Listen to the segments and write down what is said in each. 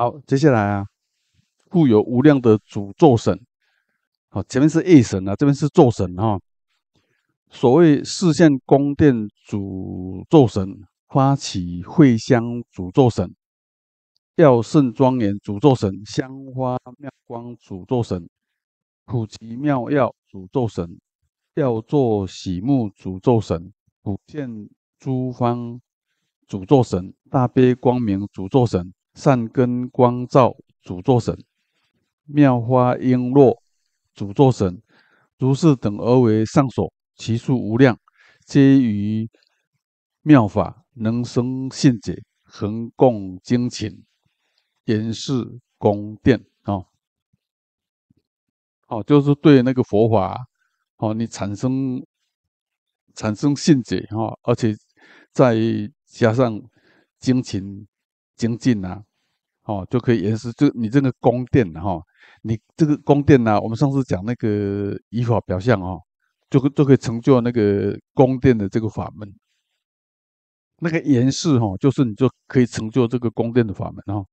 好，接下来啊，富有无量的主咒神。好，前面是一神啊，这边是咒神哈。所谓四线宫殿主咒神，发起会香主咒神，药圣庄严主咒神，香花妙光主咒神，普及妙药主咒神，药作喜目主咒神，普现诸方主咒神，大悲光明主咒神。善根光照主作神，妙花璎珞主作神，如是等而为上所，其数无量，皆于妙法能生信解，恒共精勤严饰宫殿。哦，哦，就是对那个佛法，哦，你产生产生信解，哈，而且再加上精勤。精进呐，哦，就可以延时。就你这个宫殿哈，你这个宫殿呐，我们上次讲那个依法表象哦，就就可以成就那个宫殿的这个法门。那个延时哈，就是你就可以成就这个宫殿的法门哈。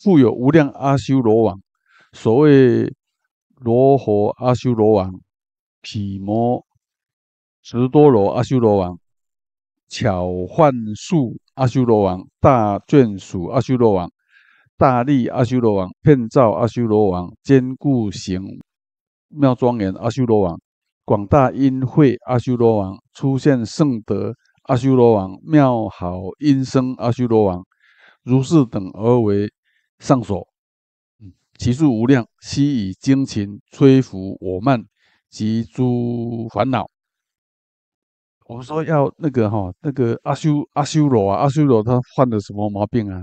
富有无量阿修罗王，所谓罗诃阿修罗王、毗摩，十多罗阿修罗王。巧幻术阿修罗王，大眷属阿修罗王，大力阿修罗王，片照阿修罗王，坚固行妙庄严阿修罗王，广大音会阿修罗王，出现圣德阿修罗王，妙好音声阿修罗王，如是等而为上所，其数无量，悉以精勤摧伏我慢及诸烦恼。我们说要那个哈，那个阿修阿修罗啊，阿修罗他患了什么毛病啊？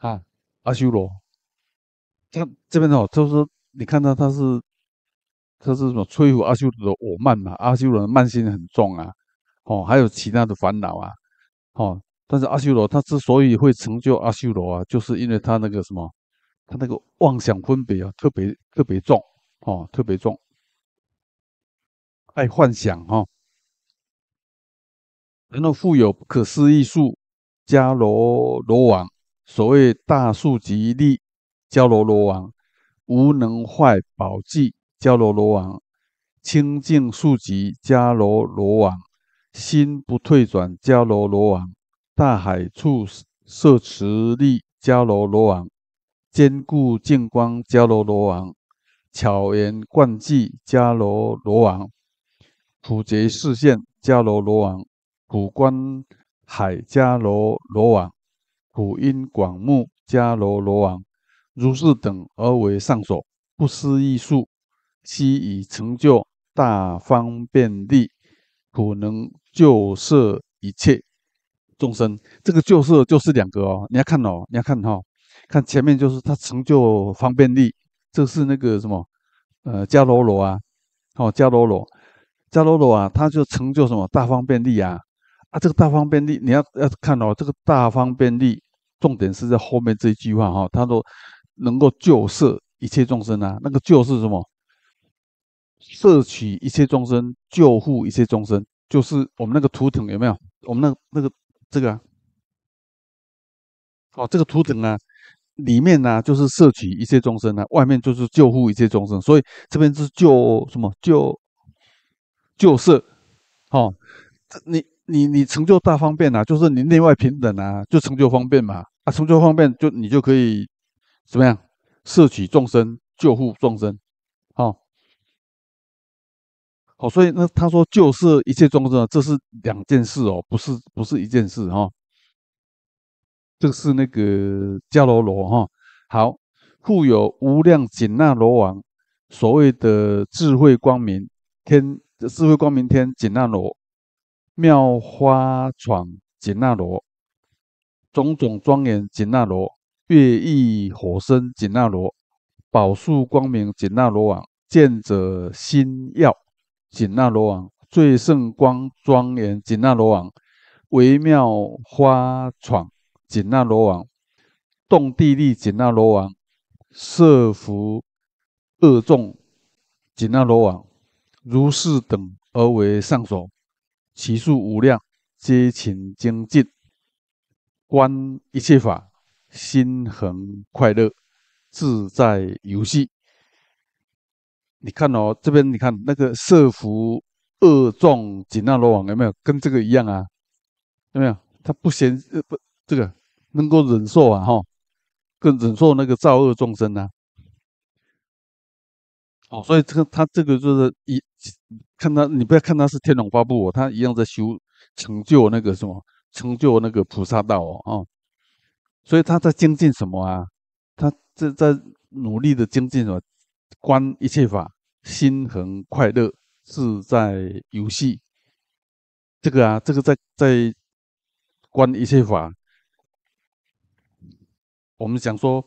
啊，阿修罗，他这边呢，就是你看到他是他是什么摧毁阿修罗的我慢嘛？阿修罗的慢心很重啊，哦，还有其他的烦恼啊，哦，但是阿修罗他之所以会成就阿修罗啊，就是因为他那个什么，他那个妄想分别啊，特别特别重哦，特别重，爱幻想哈。人若富有不可思议数，迦罗罗王。所谓大数吉利，迦罗罗王无能坏宝器，迦罗罗王清净数吉，迦罗罗王心不退转，迦罗罗王大海处设持力，迦罗罗王坚固净光，迦罗罗王巧言贯计，迦罗罗王普劫视线，迦罗罗王。古观海迦罗罗王，古音广目迦罗罗王，如是等而为上所不思议术，悉以成就大方便利，古能救摄一切众生。这个救摄就是两个哦，你要看哦，你要看哈，看前面就是他成就方便利，这是那个什么呃迦罗罗啊，哦迦罗罗，迦罗罗啊，他就成就什么大方便利啊？啊，这个大方便利你要要看到这个大方便利，重点是在后面这一句话哈，他说能够救色一切众生啊，那个救是什么？摄取一切众生，救护一切众生，就是我们那个图腾有没有？我们那那个这个啊，哦，这个图腾啊，里面呢就是摄取一切众生啊，外面就是救护一切众生，所以这边是救什么？救救色，好，这你。你你成就大方便啊，就是你内外平等啊，就成就方便嘛。啊，成就方便就你就可以怎么样摄取众生、救护众生。好，好，所以那他说救摄一切众生，这是两件事哦，不是不是一件事哈。这个是那个迦罗罗哈。好，复有无量紧那罗王，所谓的智慧光明天，智慧光明天紧那罗。妙花闯紧那罗；种种庄严，紧那罗；月意火身，紧那罗；宝树光明，紧那罗王；见者心耀，紧那罗王；最胜光庄严，紧那罗王；惟妙花闯紧那罗王；动地力，紧那罗王；设伏恶众，紧那罗王；如是等而为上首。其数无量，皆勤精进，观一切法，心恒快乐，自在游戏。你看哦，这边你看那个色福恶众紧那罗网有没有跟这个一样啊？有没有？他不嫌呃不这个能够忍受啊哈，更忍受那个造恶众生呐。哦，所以这个他这个就是一看他，你不要看他是天龙八部，他一样在修成就那个什么，成就那个菩萨道哦。哦，所以他在精进什么啊？他这在努力的精进什么？观一切法，心恒快乐是在游戏。这个啊，这个在在观一切法。我们想说，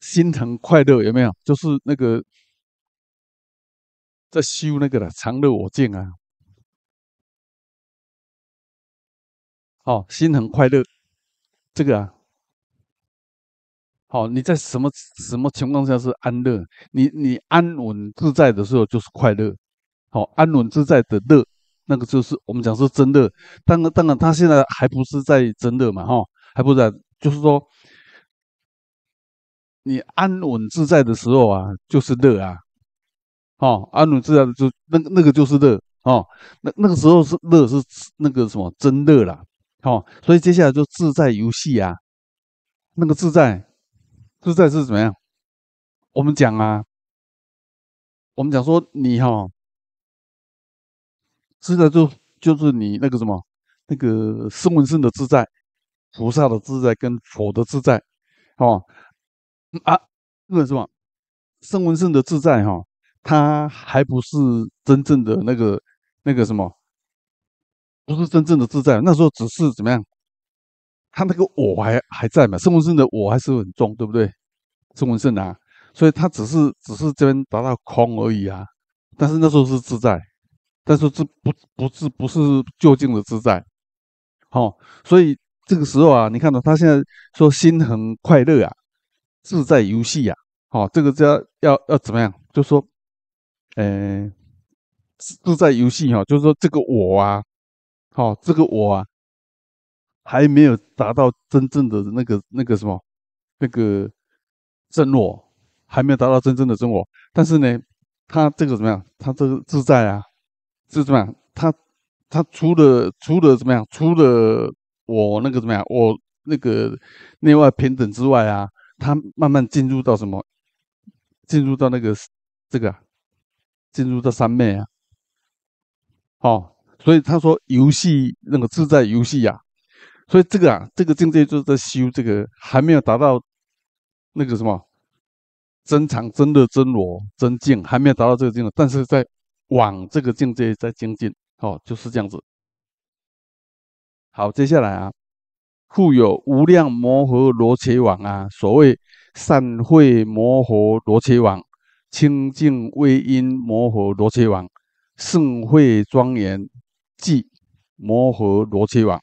心恒快乐有没有？就是那个。在修那个的长乐我净啊，好心很快乐，这个啊，好你在什么什么情况下是安乐？你你安稳自在的时候就是快乐，好安稳自在的乐，那个就是我们讲是真乐。当然当然他现在还不是在真乐嘛，哈，还不是，就是说你安稳自在的时候啊，就是乐啊。哦，安努自在就那个那个就是热哦，那那个时候是热是那个什么真热啦，哦，所以接下来就自在游戏啊，那个自在，自在是怎么样？我们讲啊，我们讲说你哈，自在就就是你那个什么，那个声闻胜的自在，菩萨的自在跟佛的自在，哦，啊，那个什么，声闻胜的自在哈。他还不是真正的那个那个什么，不是真正的自在。那时候只是怎么样，他那个我还还在嘛？圣文胜的我还是很重，对不对？圣文胜啊，所以他只是只是这边达到空而已啊。但是那时候是自在，但是这不不是不是究竟的自在。好，所以这个时候啊，你看到他现在说心很快乐啊，自在游戏呀。好，这个叫要要怎么样？就说。诶，自在游戏哈，就是说这个我啊，好，这个我啊，还没有达到真正的那个那个什么，那个真我，还没有达到真正的真我。但是呢，他这个怎么样？他这个自在啊，是怎么样？他他除了除了怎么样？除了我那个怎么样？我那个内外平等之外啊，他慢慢进入到什么？进入到那个这个。进入这三昧啊，好，所以他说游戏那个自在游戏呀，所以这个啊，这个境界就是在修这个还没有达到那个什么真常真乐真我真境，还没有达到这个境界，但是在往这个境界在精进，哦，就是这样子。好，接下来啊，复有无量摩诃罗伽王啊，所谓善慧摩诃罗伽王。清净威音摩诃罗切王，盛会庄严，即摩诃罗切王，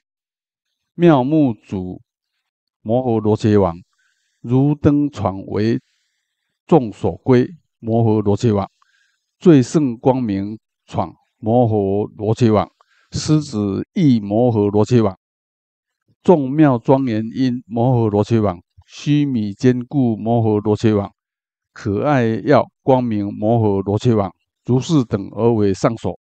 妙目主，摩诃罗切王，如登闯为众所归，摩诃罗切王，最胜光明闯，摩诃罗切王，狮子亦摩诃罗切王，众妙庄严因摩诃罗切王，须弥坚固摩诃罗切王，可爱要。光明摩诃罗切王如是等而为上所，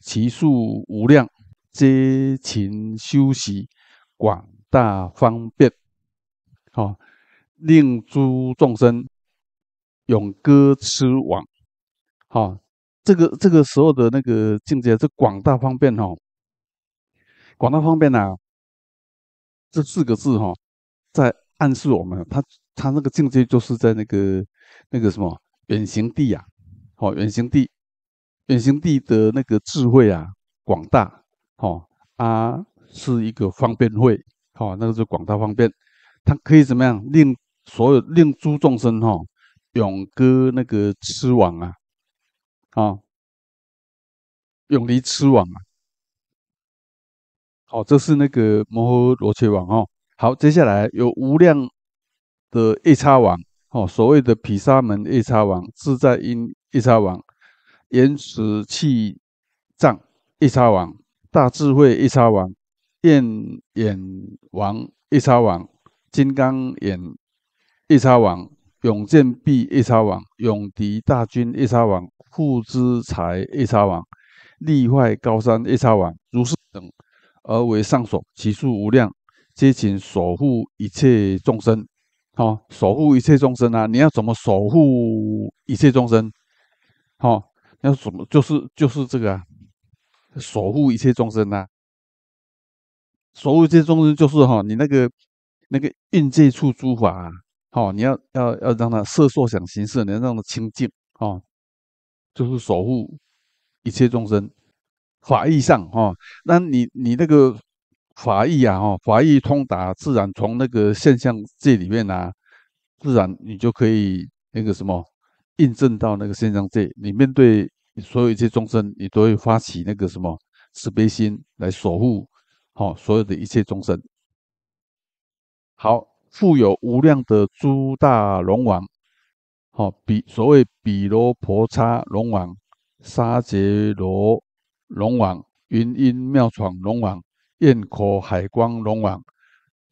其数无量，皆勤修习广大方便，好，令诸众生永歌痴往，好，这个这个时候的那个境界，这广大方便哦，广大方便呐，这四个字哈，在暗示我们，他他那个境界就是在那个那个什么。远行地啊，好，远行地，远行地的那个智慧啊，广大，好啊，是一个方便会，好，那个是广大方便，它可以怎么样令所有令诸众生哈永割那个痴网啊，啊，永离痴网啊，好，这是那个摩诃罗切王哦。好，接下来有无量的夜叉王。哦，所谓的毗沙门夜叉王、自在因夜叉王、延辞气藏夜叉王、大智慧夜叉王、焰眼王夜叉王、金刚眼夜叉王、永健臂夜叉王、永迪大军夜叉王、富之财夜叉王、力坏高山夜叉王，如是等，而为上首，其数无量，皆请守护一切众生。哦，守护一切众生啊！你要怎么守护一切众生？哦，要怎么就是就是这个守护一切众生啊！守护一切众生就是哈，你那个那个运借出诸法，好，你要要要让它色、受、想、行、识，你要让它清净，哦，就是守护一切众生法义上，哈，那你你那个。法意啊，哈，法意通达，自然从那个现象界里面啊，自然你就可以那个什么，印证到那个现象界。你面对所有一切众生，你都会发起那个什么慈悲心来守护，好，所有的一切众生。好，富有无量的诸大龙王，好，比所谓比罗婆叉龙王、沙杰罗龙王、云音妙闯龙王。焰口海光龙王、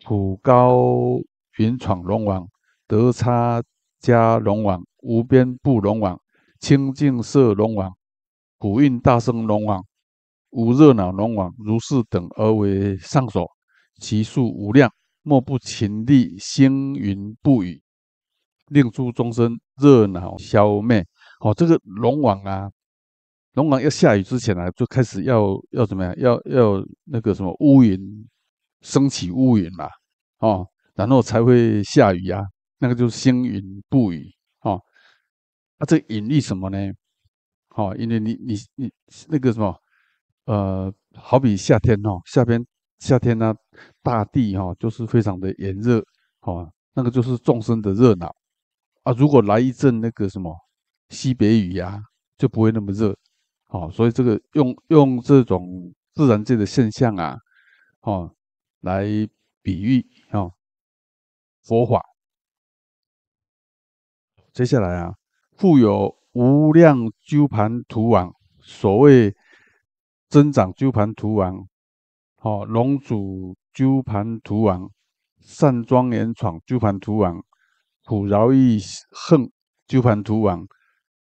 普高云闯龙王、德差加龙王、无边布龙王、清净色龙王、古运大生龙王、无热闹龙王，如是等而为上首，其数无量，莫不勤力，星云不雨，令诸众生热闹消灭。哦，这个龙王啊。龙王要下雨之前啊，就开始要要怎么样？要要那个什么乌云升起乌云嘛，哦，然后才会下雨啊。那个就是星云布雨，哦，啊，这引力什么呢？哦，因为你你你那个什么，呃，好比夏天哦，下边夏天呢，大地哈就是非常的炎热，哦，那个就是众生的热闹啊。如果来一阵那个什么西北雨呀，就不会那么热。哦，所以这个用用这种自然界的现象啊，哦，来比喻哦佛法。接下来啊，富有无量鸠盘图王，所谓增长鸠盘图王，哦，龙主鸠盘图王，善庄严闯鸠盘图王，普饶益恨鸠盘图王，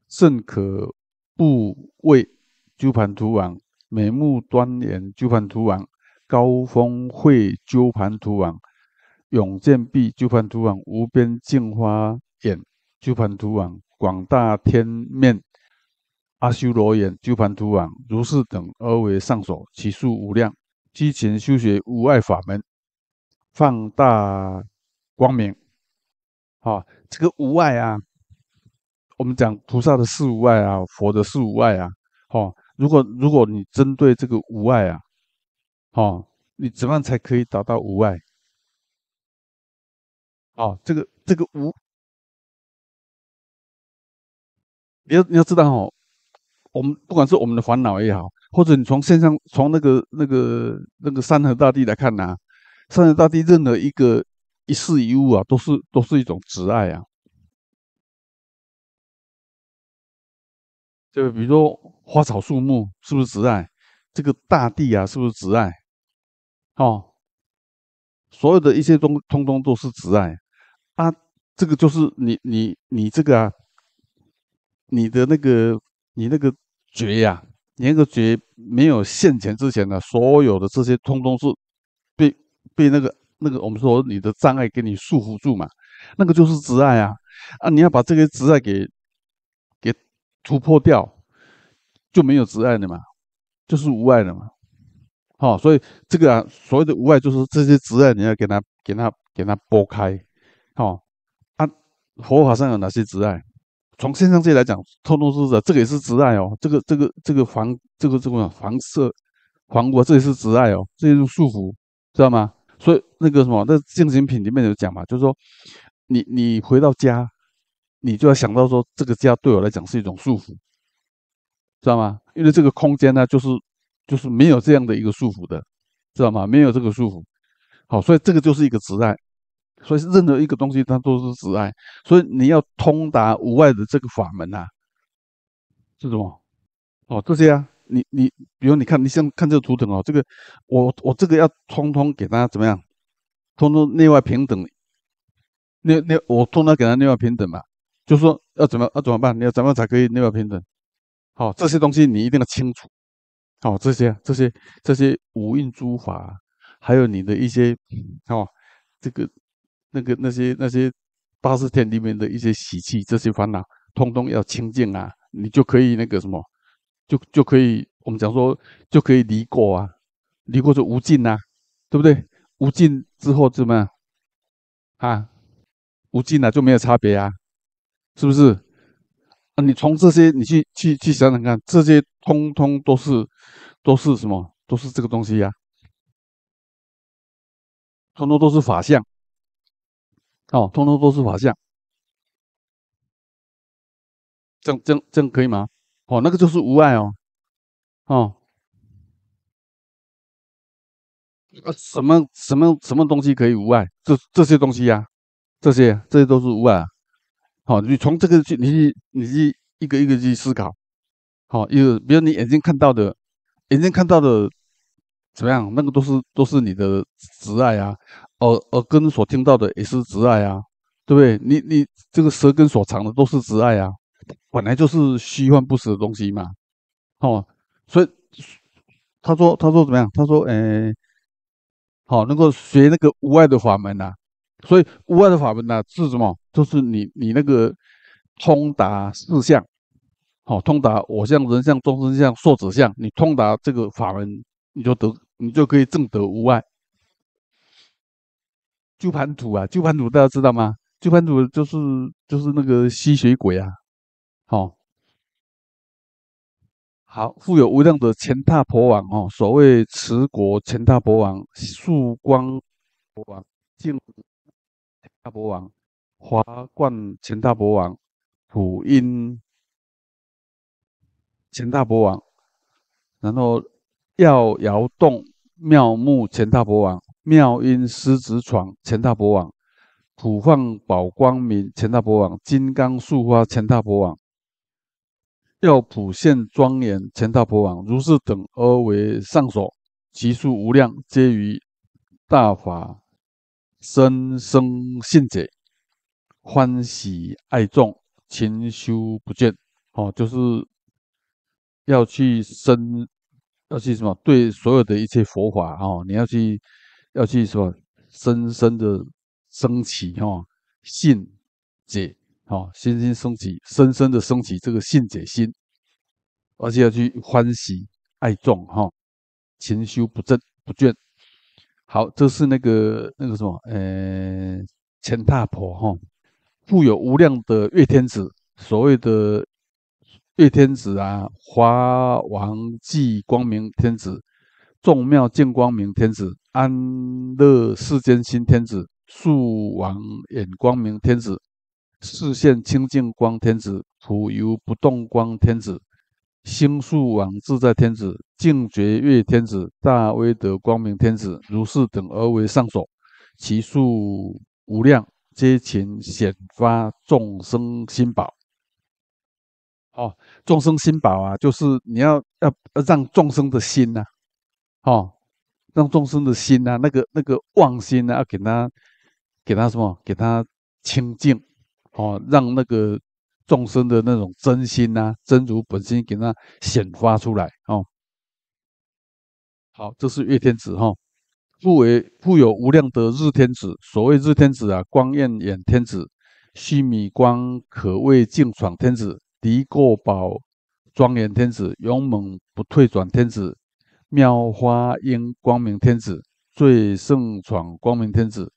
甚可。部位鸠盘图王眉目端严，鸠盘图王高峰会鸠盘图王永健臂；鸠盘图王无边净花眼，鸠盘图王广大天面，阿修罗眼，鸠盘图王如是等而为上首，其数无量，激勤修学无碍法门，放大光明。好，这个无碍啊。我们讲菩萨的四无碍啊，佛的四无碍啊，好，如果如果你针对这个无碍啊，好，你怎么样才可以达到无碍？哦，这个这个无，你要你要知道哦，我们不管是我们的烦恼也好，或者你从现象从那个那个那个山河大地来看呐，山河大地任何一个一事一物啊，都是都是一种执爱啊。就比如说花草树木，是不是直爱？这个大地啊，是不是直爱？哦，所有的一些东通通都是直爱，啊，这个就是你你你这个啊，你的那个你那个觉呀，你那个觉没有现前之前呢，所有的这些通通是被被那个那个我们说你的障碍给你束缚住嘛，那个就是挚爱啊啊，你要把这个挚爱给。突破掉就没有执爱了嘛，就是无爱了嘛。好，所以这个啊，所谓的无爱，就是这些执爱你要给他、给他、给他拨开。好，啊，佛法上有哪些执爱？从现象界来讲，通通都是这个，也是执爱哦。这个、这个、这个防、这个这个黄色、黄国，这也是执爱哦，这些束缚，知道吗？所以那个什么，在净心品里面有讲嘛，就是说，你你回到家。你就要想到说，这个家对我来讲是一种束缚，知道吗？因为这个空间呢，就是就是没有这样的一个束缚的，知道吗？没有这个束缚，好，所以这个就是一个慈爱，所以任何一个东西它都是慈爱，所以你要通达无外的这个法门啊，是什么？哦，这些啊，你你比如你看，你像看这个图腾哦，这个我我这个要通通给大家怎么样？通通内外平等，内内我通通给他内外平等嘛。就是说要怎么要怎么办？你要怎么才可以那个平等？好，这些东西你一定要清楚。好，这些这些这些五蕴诸法，还有你的一些哦，这个那个那些那些八十天里面的一些喜气，这些烦恼通通要清净啊，你就可以那个什么，就就可以我们讲说就可以离过啊，离过就无尽呐，对不对？无尽之后怎么啊？无尽呐就没有差别啊。是不是？啊，你从这些你去去去想想看，这些通通都是，都是什么？都是这个东西呀，通通都是法相。哦，通通都是法相。这样这样这样可以吗？哦，那个就是无碍哦，哦。什么什么什么东西可以无碍？这这些东西呀，这些这些都是无碍。好，你从这个去，你去，你去一个一个去思考。好，有比如你眼睛看到的，眼睛看到的怎么样？那个都是都是你的挚爱啊。耳耳根所听到的也是挚爱啊，对不对？你你这个舌根所尝的都是挚爱啊，本来就是虚幻不实的东西嘛。哦，所以他说他说怎么样？他说哎，好，能够学那个无爱的法门呐。所以无碍的法门啊，是什么？就是你你那个通达四相，好通达我相、人相、众生相、寿者相。你通达这个法门，你就得你就可以证得无碍。鸠盘土啊，鸠盘土大家知道吗？鸠盘土就是就是那个吸血鬼啊，好，好富有无量的前大婆王哦，所谓持国前大婆王、素光婆王、净。大伯王、华冠前大伯王、普音前大伯王，然后耀窑洞妙目前大伯王、妙音狮子床前大伯王、普放宝光明前大伯王、金刚树花前大伯王、要普现庄严前大伯王，如是等而为上首，其数无量，皆于大法。生生信解，欢喜爱众，勤修不倦。哦，就是要去生，要去什么？对所有的一切佛法哦，你要去，要去什么？深深的升起哈，信解哈，心心升起，深深的升起这个信解心，而且要去欢喜爱众哈，勤修不正不倦。好，这是那个那个什么，呃，钱大婆哈，富有无量的月天子，所谓的月天子啊，华王即光明天子，众妙净光明天子，安乐世间新天子，树王眼光明天子，视现清净光天子，普游不动光天子。星宿王自在天子、净觉月天子、大威德光明天子、如是等而为上首，其数无量，皆勤显发众生心宝。哦，众生心宝啊，就是你要要让众生的心呐，哦，让众生的心呐，那个那个妄心呐，要给他给他什么？给他清净，哦，让那个。众生的那种真心呐，真如本心，给它显发出来哦。好，这是月天子哈。复为复有无量的日天子，所谓日天子啊，光焰眼天子，须弥光可谓净爽天子，敌过宝庄严天子，勇猛不退转天子，妙花因光明天子，最胜闯光明天子，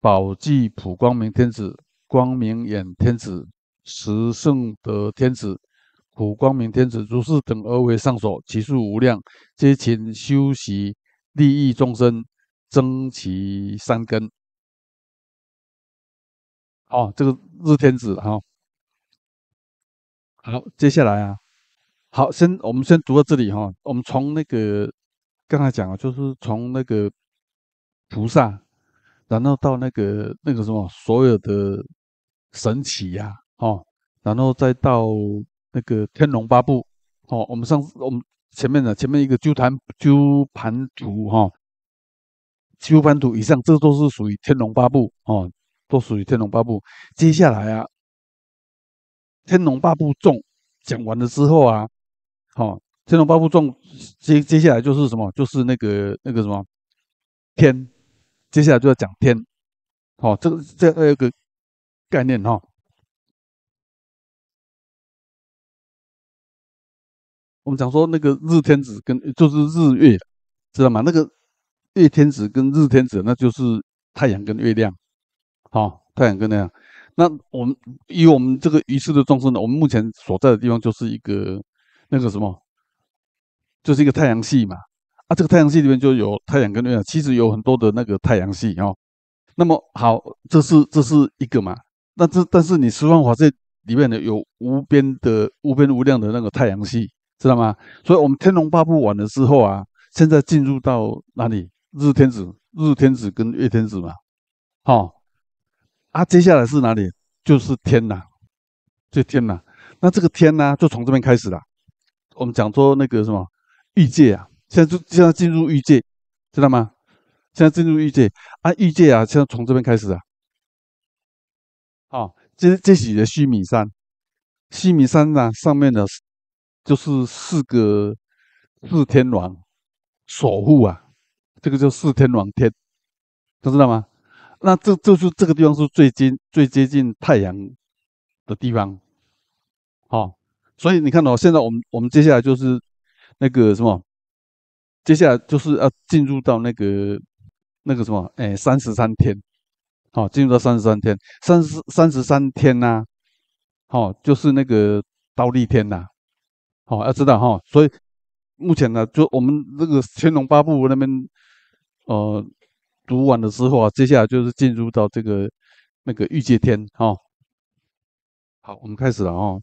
宝济普光明天子，光明眼天子。十圣德天子、普光明天子、如是等而为上首，其数无量，皆勤修习利益众生，增其三根。哦，这个日天子哈。好，接下来啊，好，先我们先读到这里哈。我们从那个刚才讲啊，就是从那个菩萨，然后到那个那个什么，所有的神奇呀。哦，然后再到那个《天龙八部》哦，我们上我们前面的前面一个纠盘纠盘图哈，纠盘图以上这都是属于《天龙八部》哦，都属于《天龙八部》。接下来啊，《天龙八部》众讲完了之后啊，好，《天龙八部》众接接下来就是什么？就是那个那个什么天，接下来就要讲天。好，这个这二个概念哈。我们讲说那个日天子跟就是日月，知道吗？那个月天子跟日天子，那就是太阳跟月亮，好，太阳跟月亮。那我们以我们这个于式的众生呢，我们目前所在的地方就是一个那个什么，就是一个太阳系嘛。啊，这个太阳系里面就有太阳跟月亮，其实有很多的那个太阳系哦。那么好，这是这是一个嘛？那这但是你十方法界里面呢，有无边的无边无量的那个太阳系。知道吗？所以，我们《天龙八部》完了之后啊，现在进入到哪里？日天子、日天子跟月天子嘛。好，啊，接下来是哪里？就是天呐，这天呐。那这个天呐，就从这边开始了。我们讲说那个什么玉界啊，现在就现在进入玉界，知道吗？现在进入玉界啊，玉界啊，现在从这边开始啊。好，这这是须弥山，须弥山呢上面的。就是四个四天王守护啊，这个叫四天王天，知道吗？那这就是这个地方是最近最接近太阳的地方，好，所以你看到现在我们我们接下来就是那个什么，接下来就是要进入到那个那个什么，哎，三十三天，好，进入到三十三天，三十三十三天呐，好，就是那个刀立天呐。好，要知道哈，所以目前呢，就我们这个《天龙八部》那边，呃，读完的时候啊，接下来就是进入到这个那个御界天哈。好，我们开始了哈。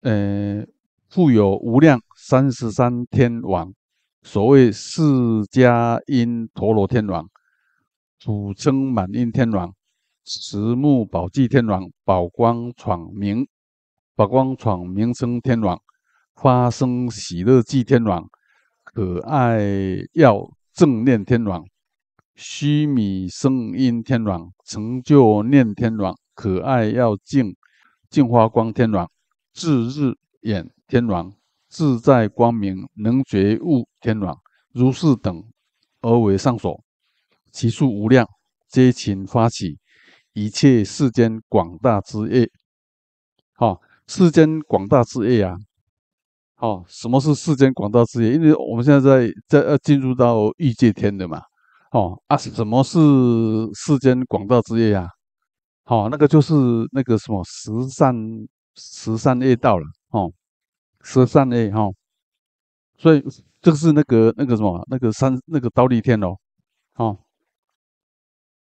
呃，富有无量三十三天王，所谓释迦因陀罗天王，主称满因天王，实目宝济天王，宝光闯明，宝光闯明称天王。发生喜乐祭天王，可爱要正念天王，须弥声音天王，成就念天王，可爱要净净花光天王，智日眼天王，自在光明能觉悟天王，如是等而为上所，其数无量，皆勤发起一切世间广大之业，好世间广大之业啊！哦，什么是世间广大之业？因为我们现在在在呃进入到欲界天的嘛。哦啊，什么是世间广大之业呀？好，那个就是那个什么十善十善业道了。哦，十善业哈，所以这是那个那个什么那个三那个刀立天哦。哦，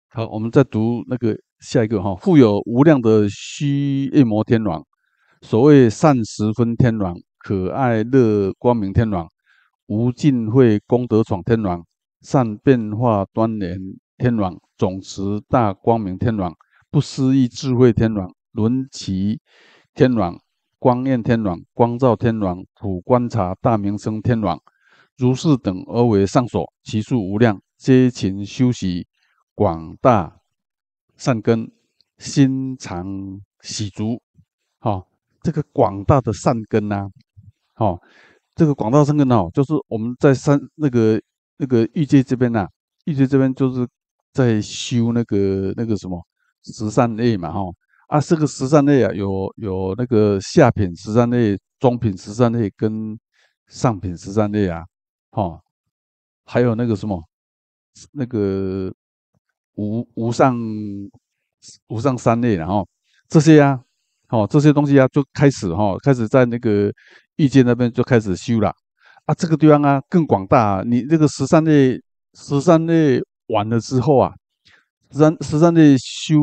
好，我们再读那个下一个哈，富有无量的须夜摩天王，所谓善十分天王。可爱乐光明天王，无尽慧功德闯天王，善变化端严天王，总持大光明天王，不思议智慧天王，轮奇天王，光焰天王，光照天王，普观察大名生天王，如是等而为上所，其数无量，皆勤修习广大善根，心常喜足。好，这个广大的善根啊。哦，这个广大生根呢，哦，就是我们在山那个那个玉界这边呐，玉界这边就是在修那个那个什么十三类嘛，哈，啊，这个十三类啊，有有那个下品十三类、中品十三类跟上品十三类啊，哈，还有那个什么那个无无上无上三类，然后这些啊，哦，这些东西啊，就开始哈，开始在那个。玉界那边就开始修了，啊，这个地方啊更广大。你这个十三类十三类完了之后啊，十三十三类修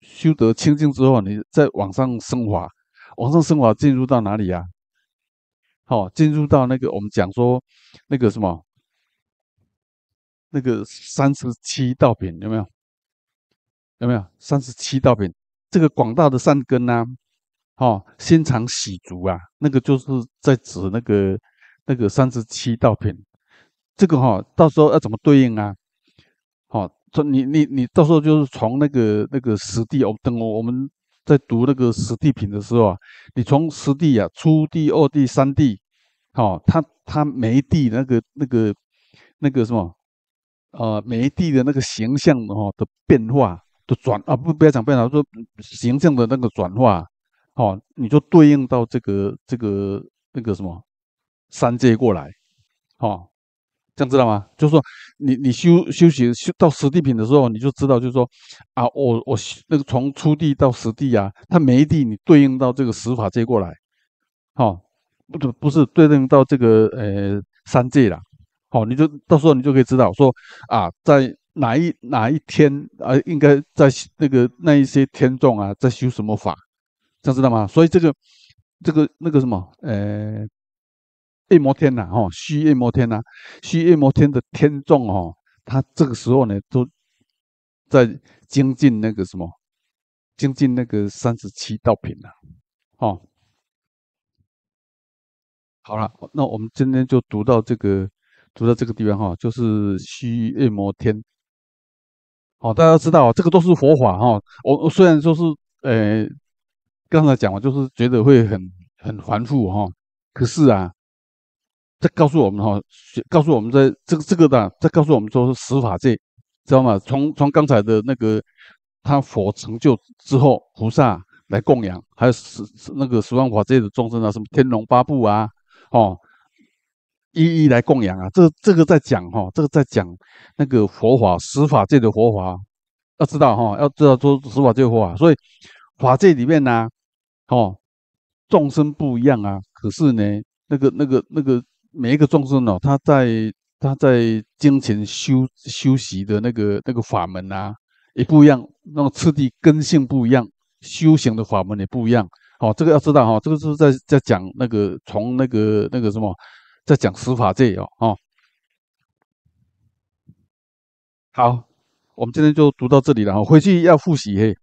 修得清净之后，你再往上升华，往上升华进入到哪里呀？好，进入到那个我们讲说那个什么，那个三十七道品有没有？有没有三十七道品？这个广大的善根呢？好，心肠喜足啊，那个就是在指那个那个三十七道品。这个哈，到时候要怎么对应啊？好，你你你，到时候就是从那个那个实地哦，等我，我们在读那个实地品的时候啊，你从实地啊，初地、二地、三地，好，它它每一地那个那个那个什么呃，每一地的那个形象的哈的变化的转啊，不不要讲变化，说形象的那个转化。好，你就对应到这个这个那个什么三界过来，好，这样知道吗？就是说，你你修修行修到十地品的时候，你就知道，就是说，啊，我我那个从初地到十地啊，它每一地你对应到这个十法界过来，好，不不不是对应到这个呃三界啦，好，你就到时候你就可以知道说啊，在哪一哪一天啊，应该在那个那一些天众啊，在修什么法。这样知道吗？所以这个、这个、那个什么，呃，夜摩天呐，哈，虚夜摩天呐，虚夜摩天的天众哦，他这个时候呢，都在精进那个什么，精进那个三十七道品了，哦。好了，那我们今天就读到这个，读到这个地方哈，就是虚夜摩天。好，大家知道这个都是佛法哈。我虽然说是，呃。刚才讲我就是觉得会很很繁复哈，可是啊，这告诉我们哈，告诉我们在这个这个的，在告诉我们说是十法界，知道吗？从从刚才的那个他佛成就之后，菩萨来供养，还有十那个十万法界的众生啊，什么天龙八部啊，哦，一一来供养啊，这这个在讲哈，这个在讲那个佛法十法界的佛法，要知道哈，要知道说十法界佛法，所以法界里面呢。哦，众生不一样啊，可是呢，那个、那个、那个，每一个众生哦，他在他在精勤修修习的那个那个法门呐，也不一样，那种次第根性不一样，修行的法门也不一样。好，这个要知道哈，这个是在在讲那个从那个那个什么，在讲十法界哦。好，我们今天就读到这里了，回去要复习嘿。